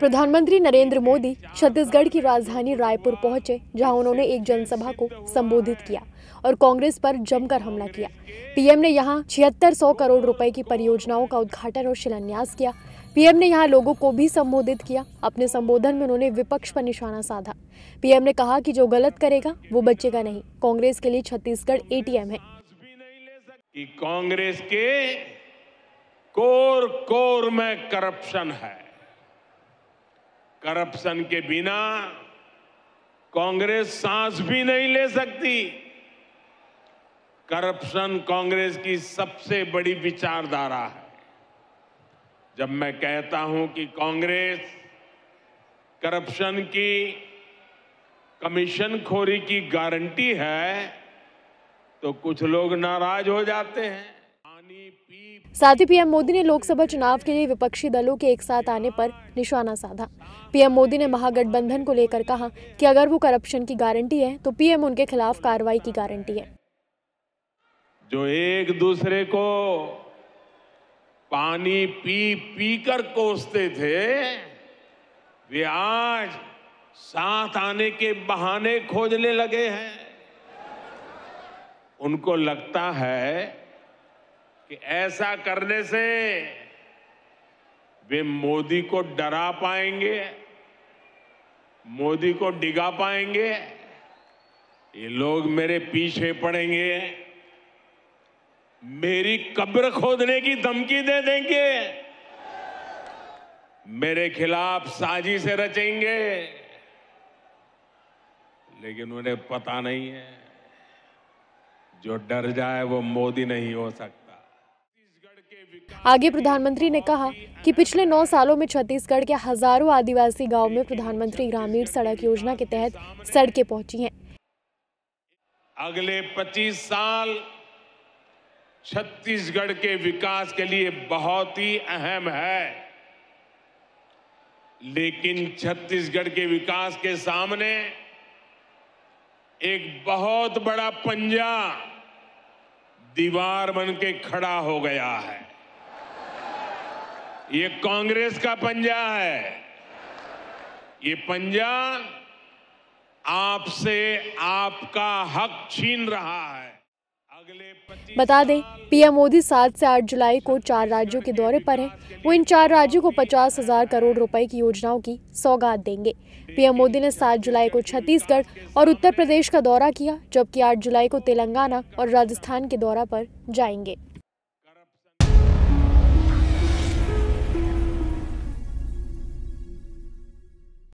प्रधानमंत्री नरेंद्र मोदी छत्तीसगढ़ की राजधानी रायपुर पहुंचे जहां उन्होंने एक जनसभा को संबोधित किया और कांग्रेस पर जमकर हमला किया पीएम ने यहां छिहत्तर सौ करोड़ रुपए की परियोजनाओं का उद्घाटन और शिलान्यास किया पीएम ने यहां लोगों को भी संबोधित किया अपने संबोधन में उन्होंने विपक्ष पर निशाना साधा पीएम ने कहा कि जो गलत करेगा वो बचेगा नहीं कांग्रेस के लिए छत्तीसगढ़ एम है कांग्रेस के कोर कोर में करप्शन है करप्शन के बिना कांग्रेस सांस भी नहीं ले सकती करप्शन कांग्रेस की सबसे बड़ी विचारधारा है जब मैं कहता हूं कि कांग्रेस करप्शन की कमीशन खोरी की गारंटी है तो कुछ लोग नाराज हो जाते हैं साथ ही पीएम मोदी ने लोकसभा चुनाव के लिए विपक्षी दलों के एक साथ आने पर निशाना साधा पीएम मोदी ने महागठबंधन को लेकर कहा कि अगर वो करप्शन की गारंटी है तो पीएम उनके खिलाफ कार्रवाई की गारंटी है जो एक दूसरे को पानी पी पी कर कोसते थे वे आज साथ आने के बहाने खोजने लगे हैं उनको लगता है कि ऐसा करने से वे मोदी को डरा पाएंगे मोदी को डिगा पाएंगे ये लोग मेरे पीछे पड़ेंगे मेरी कब्र खोदने की धमकी दे देंगे मेरे खिलाफ साजिश रचेंगे लेकिन उन्हें पता नहीं है जो डर जाए वो मोदी नहीं हो सकता आगे प्रधानमंत्री ने कहा कि पिछले नौ सालों में छत्तीसगढ़ के हजारों आदिवासी गांव में प्रधानमंत्री ग्रामीण सड़क योजना के तहत सड़कें पहुंची हैं अगले 25 साल छत्तीसगढ़ के विकास के लिए बहुत ही अहम है लेकिन छत्तीसगढ़ के विकास के सामने एक बहुत बड़ा पंजा दीवार बन के खड़ा हो गया है ये कांग्रेस का पंजा है ये पंजा आपसे आपका हक छीन रहा है अगले बता दें पीएम मोदी 7 से 8 जुलाई को चार राज्यों के दौरे पर हैं वो इन चार राज्यों को पचास हजार करोड़ रुपए की योजनाओं की सौगात देंगे पीएम मोदी ने 7 जुलाई को छत्तीसगढ़ और उत्तर प्रदेश का दौरा किया जबकि 8 जुलाई को तेलंगाना और राजस्थान के दौरा पर जाएंगे